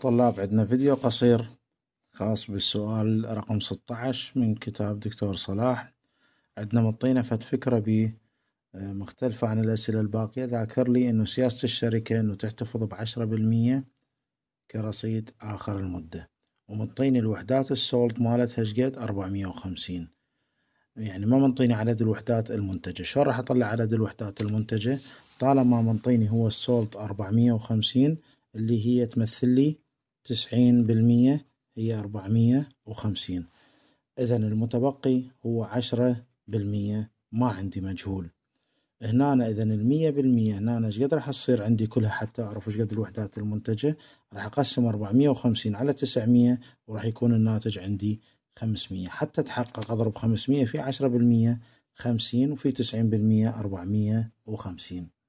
طلاب عندنا فيديو قصير خاص بالسؤال رقم 16 من كتاب دكتور صلاح عندنا مطينا فد فكرة آه، مختلفة عن الأسئلة الباقية ذاكر لي أنه سياسة الشركة أنه تحتفظ بعشرة بالمية كرصيد آخر المدة ومنطيني الوحدات السولت مالتها شقد أربعمية وخمسين يعني ما منطيني عدد الوحدات المنتجة شلون راح أطلع عدد الوحدات المنتجة طالما منطيني هو السولت أربعمية وخمسين اللي هي تمثل لي تسعين بالمية هي أربعمية وخمسين إذا المتبقي هو عشرة بالمية ما عندي مجهول هنا إذا المية بالمية هنا إيش قد راح تصير عندي كلها حتى أعرف إيش قد الوحدات المنتجة راح أقسم أربعمية وخمسين على تسعمية وراح يكون الناتج عندي خمسمية حتى تحقق أضرب خمسمية في عشرة بالمية خمسين وفي تسعين بالمية أربعمية وخمسين